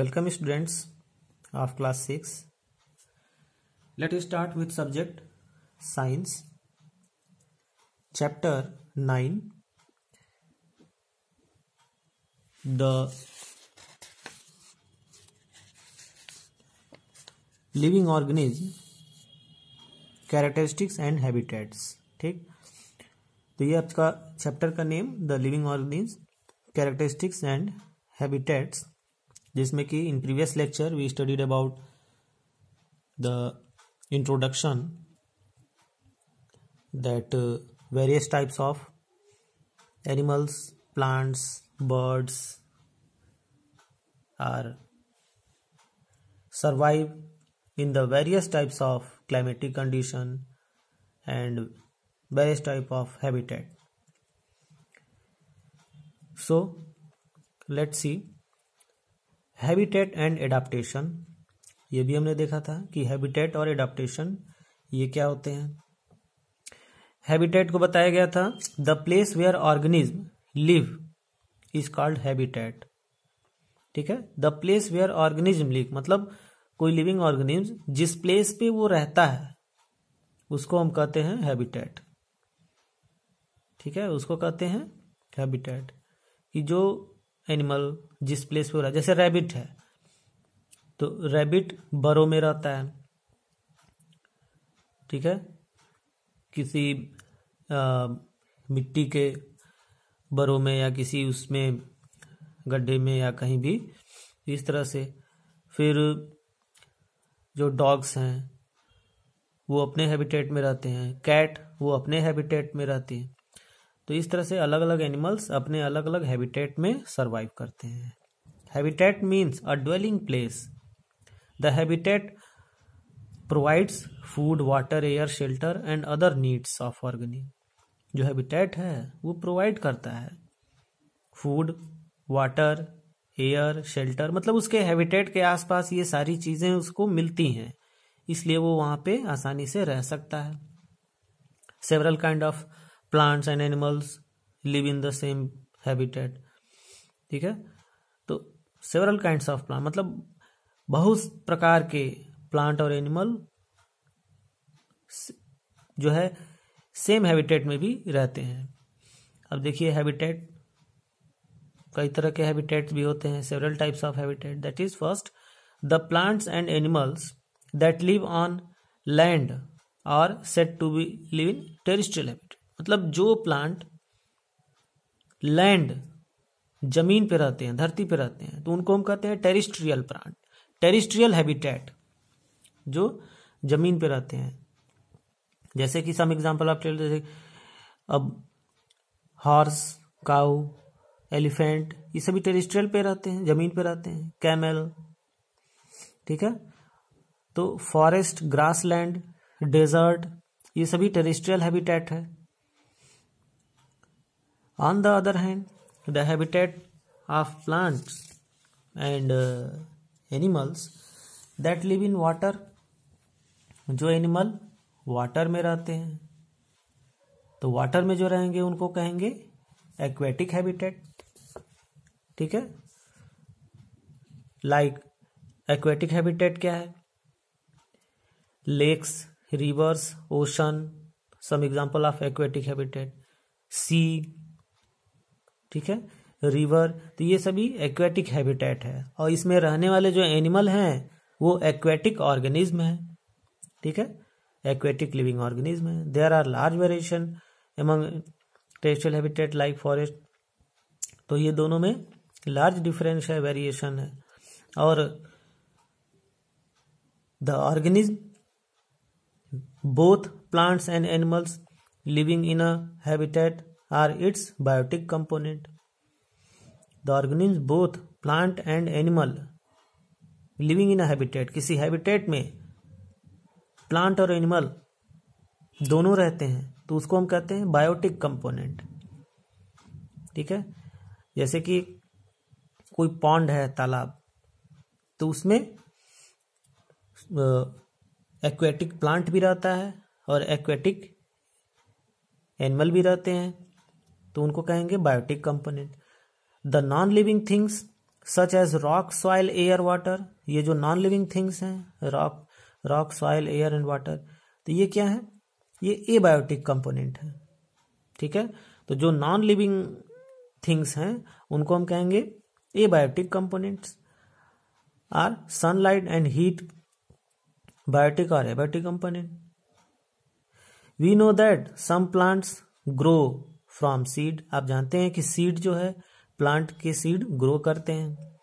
welcome students of class 6 let us start with subject science chapter 9 the living organism characteristics and habitats ठीक तो ये आपका chapter का name the living organisms characteristics and habitats जिसमें कि in previous lecture we studied about the introduction that uh, various types of animals plants birds are survive in the various types of climatic condition and various type of habitat so let's see habitat and adaptation ये भी हमने देखा था कि habitat और adaptation ये क्या होते हैं हैबिटेट को बताया गया था the place where organism live is called habitat ठीक है the place where organism live मतलब कोई लिविंग ऑर्गेनिज्म जिस प्लेस पे वो रहता है उसको हम कहते हैं हैबिटेट ठीक है उसको कहते हैं हैबिटेट कि जो एनिमल जिस प्लेस पे रहा जैसे रैबिट है तो रैबिट बरो में रहता है ठीक है किसी आ, मिट्टी के बरो में या किसी उसमें गड्ढे में या कहीं भी इस तरह से फिर जो डॉग्स हैं वो अपने हैबिटेट में रहते हैं कैट वो अपने हैबिटेट में रहती हैं तो इस तरह से अलग अलग एनिमल्स अपने अलग अलग हैबिटेट में सर्वाइव करते हैं habitat means a dwelling place the habitat provides food water air shelter and other needs of organic जो हैबिटेट है वो प्रोवाइड करता है फूड वाटर एयर शेल्टर मतलब उसके हैबिटेट के आसपास ये सारी चीज़ें उसको मिलती हैं इसलिए वो वहां पे आसानी से रह सकता है several kind of plants and animals live in the same habitat ठीक है तो सेवरल काइंड ऑफ प्लांट मतलब बहुत प्रकार के प्लांट और एनिमल जो है सेम हैबिटेट में भी रहते हैं अब देखिए हैबिटेट कई तरह के हैबिटेट्स भी होते हैं several types of habitat that is first the plants and animals that live on land are set to be live in terrestrial habitat मतलब जो प्लांट लैंड जमीन पे रहते हैं धरती पर रहते हैं तो उनको हम कहते हैं टेरिस्ट्रियल प्लांट टेरिस्ट्रियल हैबिटेट जो जमीन पे रहते हैं जैसे कि सम एग्जांपल आप ले जैसे अब हॉर्स काउ एलिफेंट ये सभी टेरिस्ट्रियल पे रहते हैं जमीन पे रहते हैं कैमल ठीक है तो फॉरेस्ट ग्रासलैंड डेजर्ट ये सभी टेरिस्ट्रियल हैबिटेट है On the other hand, the habitat of plants and uh, animals that live in water जो एनिमल वाटर में रहते हैं तो वाटर में जो रहेंगे उनको कहेंगे एक्वेटिक हैबिटेट ठीक है लाइक एक्वेटिक हैबिटेट क्या है lakes rivers ocean some example of aquatic habitat sea ठीक है रिवर तो ये सभी एक्वेटिक हैबिटेट है और इसमें रहने वाले जो एनिमल हैं वो एक्वेटिक ऑर्गेनिज्म है ठीक है एक्वेटिक लिविंग ऑर्गेनिज्म है there are large variation among textual habitat like forest तो ये दोनों में लार्ज डिफरेंस है वेरिएशन है और the organism both plants and animals living in a habitat are its biotic component The organisms both plant and animal living in habitat किसी habitat में plant और एनिमल दोनों रहते हैं तो उसको हम कहते हैं बायोटिक कंपोनेंट ठीक है जैसे कि कोई पॉन्ड है तालाब तो उसमें एक्वेटिक प्लांट भी रहता है और एक्वेटिक एनिमल भी रहते हैं तो उनको कहेंगे biotic component the non living things such as rock soil air water ये जो नॉन लिविंग थिंग्स हैं rock rock soil air and water तो ये क्या है ये ए बायोटिक कंपोनेंट है ठीक है तो जो नॉन लिविंग थिंग्स हैं उनको हम कहेंगे abiotic components are sunlight and heat biotic और abiotic component we know that some plants grow from seed आप जानते हैं कि सीड जो है प्लांट के सीड ग्रो करते हैं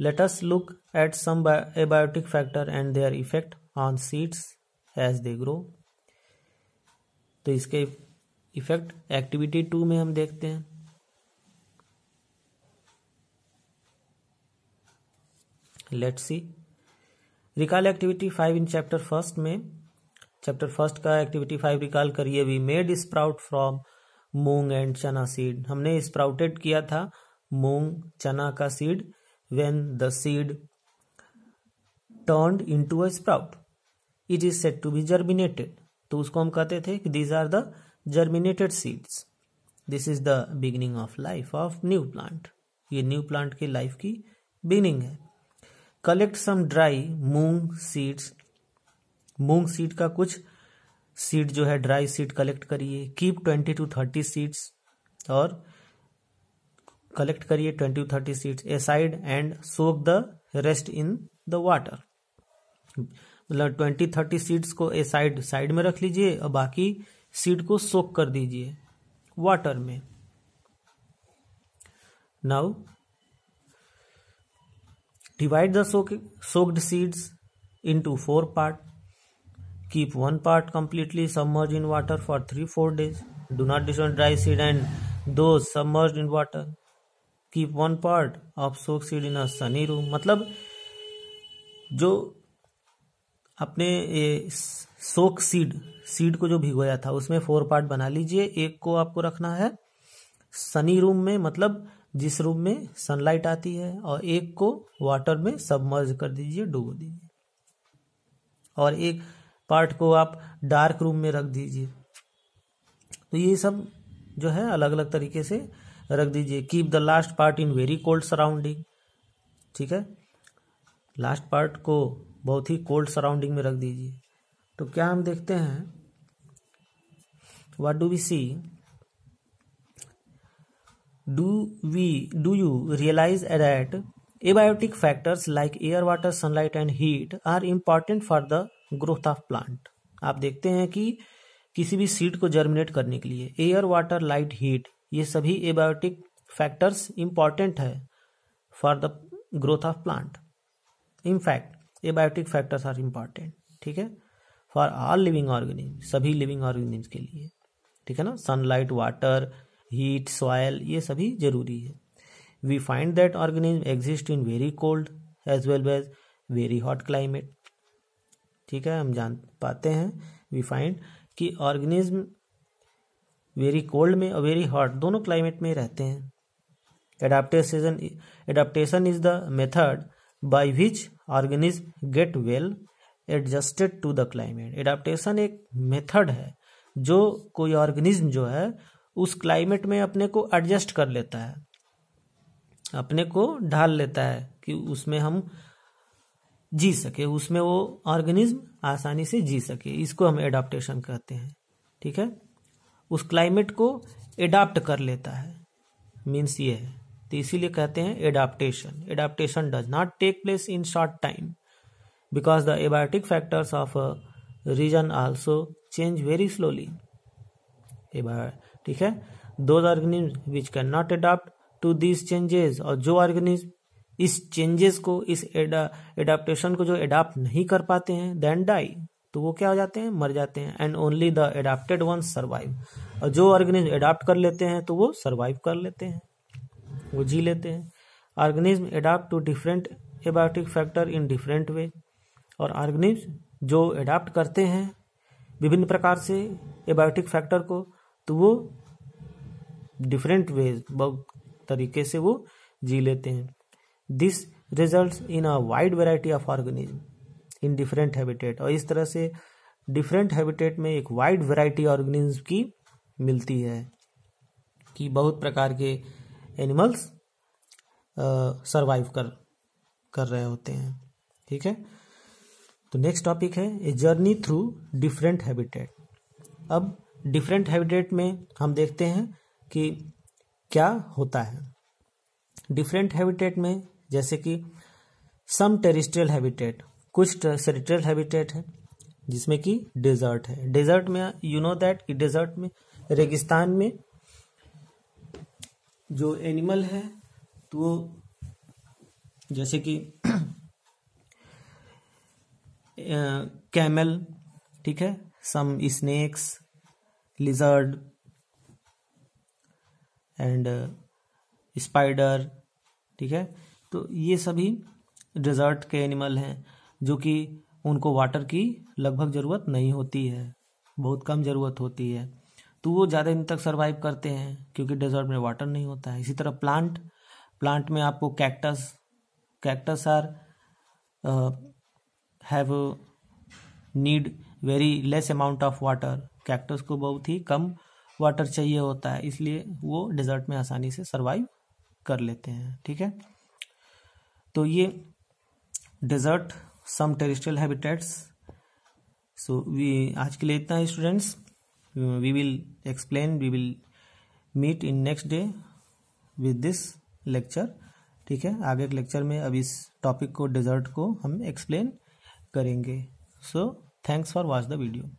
let's look at at abiotic factor and and effect on seeds as they grow तो इसके इफेक्ट एक्टिविटी टू में हम देखते हैं let's see recall activity five in chapter first में चैप्टर फर्स्ट का एक्टिविटी फाइव रिकॉल करिए we made sprout from moong and chana seed हमने स्प्राउटेड किया था मूंग चना का seed when the seed turn into a sprout it is set to be germinated तो उसको हम कहते थे कि these are the germinated seeds this is the beginning of life of new plant ये न्यू प्लांट की life की beginning है collect some dry moong seeds मूंग सीड का कुछ सीड जो है ड्राई सीड कलेक्ट करिए keep twenty to thirty seeds और कलेक्ट करिए twenty to thirty seeds side and soak the rest in the water मतलब ट्वेंटी थर्टी सीड्स को ए साइड साइड में रख लीजिए और बाकी सीड को सोक कर दीजिए वाटर में now divide the soak soaked seeds into four part Keep one part completely submerged in water for 3-4 days. Do not disturb dry seed and those submerged in water. Keep one part of soaked seed in a sunny room. matlab jo apne ye soak seed seed ko jo bhigoya tha usme four part bana lijiye ek ko aapko rakhna hai sunny room में मतलब जिस room में sunlight आती है और एक को water में सबमर्ज कर दीजिए डुबो दीजिए और एक पार्ट को आप डार्क रूम में रख दीजिए तो ये सब जो है अलग अलग तरीके से रख दीजिए keep the last part in very cold surrounding ठीक है लास्ट पार्ट को बहुत ही कोल्ड सराउंडिंग में रख दीजिए तो क्या हम देखते हैं what do we see do we do you realize that abiotic factors like air water sunlight and heat are important for the growth of plant आप देखते हैं कि किसी भी सीड को जर्मिनेट करने के लिए एयर वाटर लाइट हीट ये सभी एबायोटिक फैक्टर्स इम्पॉर्टेंट है for the growth of plant in fact abiotic factors are important ठीक है फॉर ऑल लिविंग ऑर्गेनिज्म सभी लिविंग ऑर्गेनिज्म के लिए ठीक है ना सनलाइट वाटर हीट सॉयल ये सभी जरूरी है we find that organism exist in very cold as well as very hot climate ठीक है हम जान पाते हैं वी फाइंड कि ऑर्गेनिज्म वेरी कोल्ड में और वेरी हॉट दोनों क्लाइमेट में रहते हैं adaptation adaptation is the method by which organism get well adjusted to the climate adaptation एक मेथड है जो कोई ऑर्गेनिज्म जो है उस क्लाइमेट में अपने को एडजस्ट कर लेता है अपने को ढाल लेता है कि उसमें हम जी सके उसमें वो ऑर्गेनिज्म आसानी से जी सके इसको हम एडाप्टेशन कहते हैं ठीक है उस क्लाइमेट को एडाप्ट कर लेता है मीन्स ये है तो इसीलिए कहते हैं adaptation adaptation does not take place in short time because the abiotic factors of a region also change very slowly ठीक है those organism which can not adapt to these changes और जो ऑर्गेनिज्म इस चेंजेस को इस adaptation को जो adapt नहीं कर पाते हैं देन डाई तो वो क्या हो जाते हैं मर जाते हैं and only the adapted one survive और जो ऑर्गेनिज्म एडाप्ट कर लेते हैं तो वो सर्वाइव कर लेते हैं वो जी लेते हैं organism adapt to different abiotic factor in different way और ऑर्गेनिज्म जो एडाप्ट करते हैं विभिन्न प्रकार से एबायोटिक फैक्टर को तो वो डिफरेंट वे बहुत तरीके से वो जी लेते हैं this result in a wide variety of organism in different habitat और इस तरह से डिफरेंट हैबिटेट में एक वाइड वेराइटी ऑर्गेनिज्म की मिलती है कि बहुत प्रकार के एनिमल्स सर्वाइव uh, कर कर रहे होते हैं ठीक है तो नेक्स्ट टॉपिक है a journey through different habitat अब डिफरेंट हैबिटेट में हम देखते हैं कि क्या होता है डिफरेंट हैबिटेट में जैसे कि सम टेरिस्ट्रियल हैबिटेट कुछ टेरिस्ट्रियल हैबिटेट है जिसमें कि डेजर्ट है डेजर्ट में यू नो दैट कि डेजर्ट में रेगिस्तान में जो एनिमल है तो वो जैसे कि कैमल ठीक है some snakes lizard and spider ठीक है तो ये सभी डेजर्ट के एनिमल हैं जो कि उनको वाटर की लगभग ज़रूरत नहीं होती है बहुत कम ज़रूरत होती है तो वो ज़्यादा दिन तक सर्वाइव करते हैं क्योंकि डेजर्ट में वाटर नहीं होता है इसी तरह प्लांट प्लांट में आपको cactus cactus are have need very less amount of water cactus को बहुत ही कम वाटर चाहिए होता है इसलिए वो डेजर्ट में आसानी से सर्वाइव कर लेते हैं ठीक है तो ये desert some terrestrial habitats so we आज के लिए इतना है students we will explain we will meet in next day with this lecture ठीक है आगे के लेक्चर में अब इस टॉपिक को डेजर्ट को हम एक्सप्लेन करेंगे so thanks for watch the video